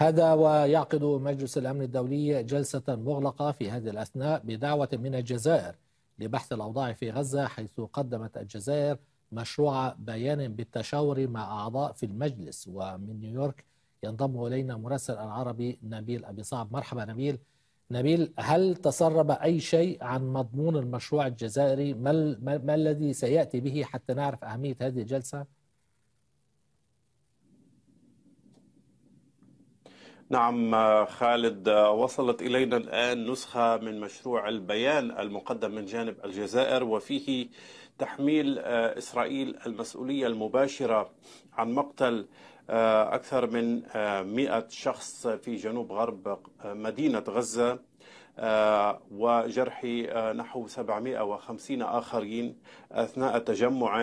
هذا ويعقد مجلس الأمن الدولي جلسة مغلقة في هذه الأثناء بدعوة من الجزائر لبحث الأوضاع في غزة حيث قدمت الجزائر مشروع بيان بالتشاور مع أعضاء في المجلس ومن نيويورك ينضم إلينا مراسل العربي نبيل أبي صعب مرحبا نبيل نبيل هل تسرب أي شيء عن مضمون المشروع الجزائري ما, ما الذي سيأتي به حتى نعرف أهمية هذه الجلسة؟ نعم خالد وصلت إلينا الآن نسخة من مشروع البيان المقدم من جانب الجزائر وفيه تحميل آه، إسرائيل المسؤولية المباشرة عن مقتل آه، أكثر من 100 آه، شخص في جنوب غرب مدينة غزة وجرح نحو 750 آخرين أثناء تجمع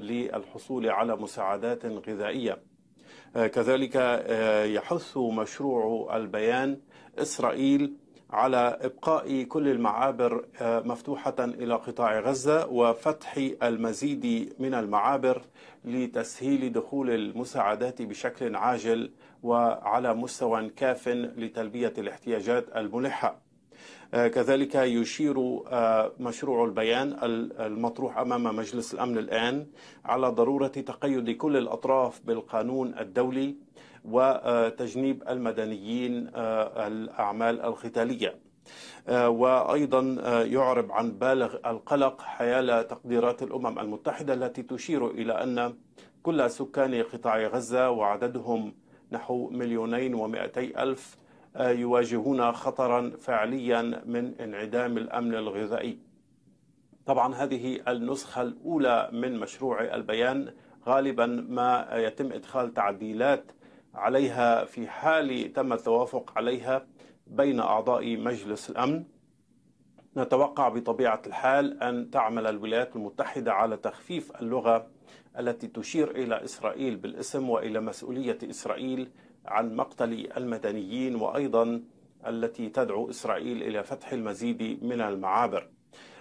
للحصول على مساعدات غذائية آه، كذلك آه، يحث مشروع البيان إسرائيل على إبقاء كل المعابر آه، مفتوحة إلى قطاع غزة وفتح المزيد من المعابر لتسهيل دخول المساعدات بشكل عاجل وعلى مستوى كاف لتلبية الاحتياجات الملحة آه، كذلك يشير آه، مشروع البيان المطروح امام مجلس الامن الان على ضروره تقيد كل الاطراف بالقانون الدولي وتجنيب آه، المدنيين الاعمال القتاليه وايضا يعرب عن بالغ القلق حيال تقديرات الامم المتحده التي تشير الى ان كل سكان قطاع غزه وعددهم نحو مليونين ومائتي الف آه، يواجهون خطرا فعليا من انعدام الامن الغذائي. طبعا هذه النسخه الاولى من مشروع البيان غالبا ما يتم ادخال تعديلات عليها في حال تم التوافق عليها بين اعضاء مجلس الامن. نتوقع بطبيعه الحال ان تعمل الولايات المتحده على تخفيف اللغه التي تشير الى اسرائيل بالاسم والى مسؤوليه اسرائيل عن مقتل المدنيين وايضا التي تدعو اسرائيل الى فتح المزيد من المعابر.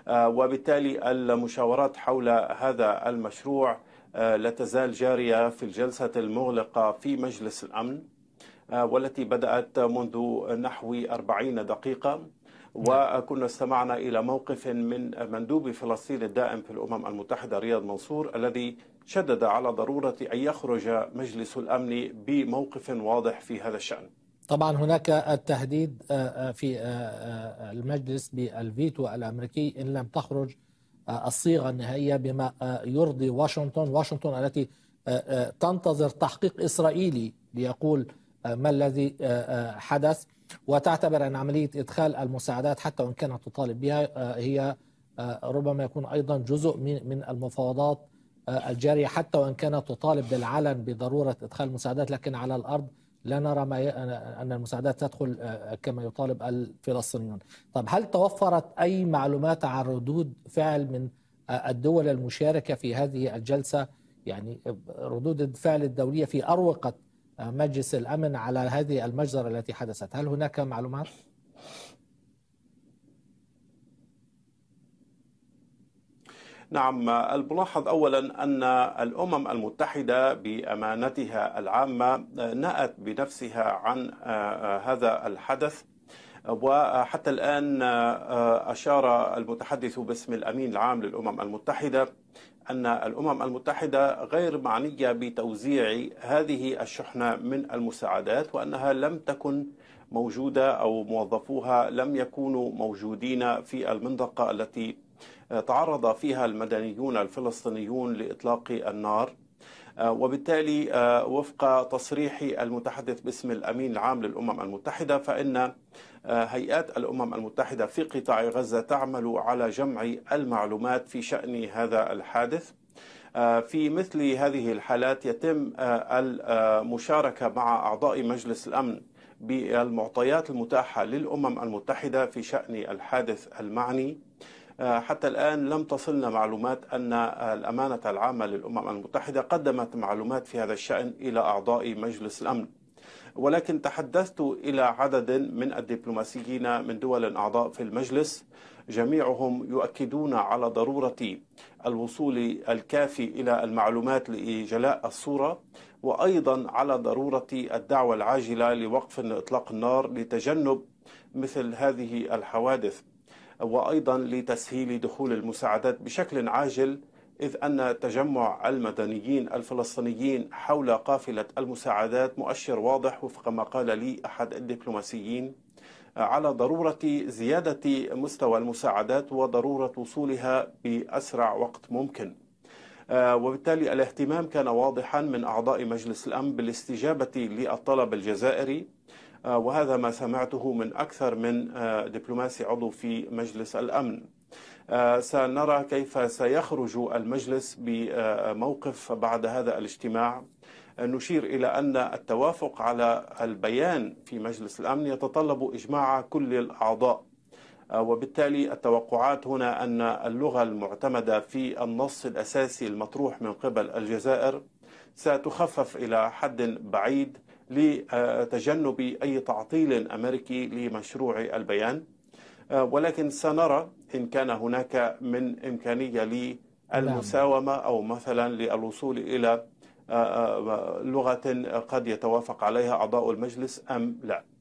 آه، وبالتالي المشاورات حول هذا المشروع آه، لا تزال جاريه في الجلسه المغلقه في مجلس الامن آه، والتي بدات منذ نحو 40 دقيقه نعم. وكنا استمعنا الى موقف من مندوب فلسطين الدائم في الامم المتحده رياض منصور الذي شدد على ضرورة أن يخرج مجلس الأمن بموقف واضح في هذا الشأن طبعا هناك التهديد آه، آه، في آه، المجلس بالفيتو الأمريكي إن لم تخرج الصيغة النهائية بما يرضي واشنطن واشنطن التي تنتظر تحقيق إسرائيلي ليقول ما الذي حدث وتعتبر أن عملية إدخال المساعدات حتى وإن كانت تطالب بها هي ربما يكون أيضا جزء من المفاوضات آه، الجارية حتى وإن كانت تطالب بالعلن بضرورة إدخال المساعدات لكن على الأرض لا نرى ما ي... أن المساعدات تدخل آه، آه، كما يطالب الفلسطينيون طب هل توفرت أي معلومات عن ردود فعل من الدول المشاركة في هذه الجلسة يعني ردود الفعل الدولية في أروقة مجلس الأمن على هذه المجزرة التي حدثت هل هناك معلومات؟ نعم الملاحظ اولا ان الامم المتحده بامانتها العامه نأت بنفسها عن آه، هذا الحدث وحتى الآن آه، أشار المتحدث باسم الأمين العام للأمم المتحدة أن الأمم المتحدة غير معنية بتوزيع هذه الشحنة من المساعدات وأنها لم تكن موجودة أو موظفوها لم يكونوا موجودين في المنطقة التي آه، تعرض فيها المدنيون الفلسطينيون لإطلاق النار آه، وبالتالي آه، وفق تصريح المتحدث باسم الامين العام للامم المتحده فان هيئات الامم المتحده في قطاع غزه تعمل على جمع المعلومات في شان هذا الحادث في مثل هذه الحالات يتم المشاركه مع اعضاء مجلس الامن بالمعطيات المتاحه للامم المتحده في شان الحادث المعني آه، حتى الآن لم تصلنا معلومات أن آه، الأمانة العامة للأمم المتحدة قدمت معلومات في هذا الشأن إلى أعضاء مجلس الأمن ولكن تحدثت إلى عدد من الدبلوماسيين من دول أعضاء في المجلس جميعهم يؤكدون على ضرورة الوصول الكافي إلى المعلومات لإجلاء الصورة وأيضا على ضرورة الدعوة العاجلة لوقف إطلاق النار لتجنب مثل هذه الحوادث وأيضا لتسهيل دخول المساعدات بشكل عاجل إذ أن تجمع المدنيين الفلسطينيين حول قافلة المساعدات مؤشر واضح وفق ما قال لي أحد الدبلوماسيين على ضرورة زيادة مستوى المساعدات وضرورة وصولها بأسرع وقت ممكن آه، وبالتالي الاهتمام كان واضحا من أعضاء مجلس الأمن بالاستجابة للطلب الجزائري آه، وهذا ما سمعته من أكثر من آه، دبلوماسي عضو في مجلس الأمن آه، سنرى كيف سيخرج المجلس بموقف بعد هذا الاجتماع نشير إلى أن التوافق على البيان في مجلس الأمن يتطلب إجماع كل الأعضاء وبالتالي التوقعات هنا أن اللغة المعتمدة في النص الأساسي المطروح من قبل الجزائر ستخفف إلى حد بعيد لتجنب أي تعطيل أمريكي لمشروع البيان آه، ولكن سنرى إن كان هناك من إمكانية للمساومة أو مثلا للوصول إلى آه، آه، لغة قد يتوافق عليها أعضاء المجلس أم لا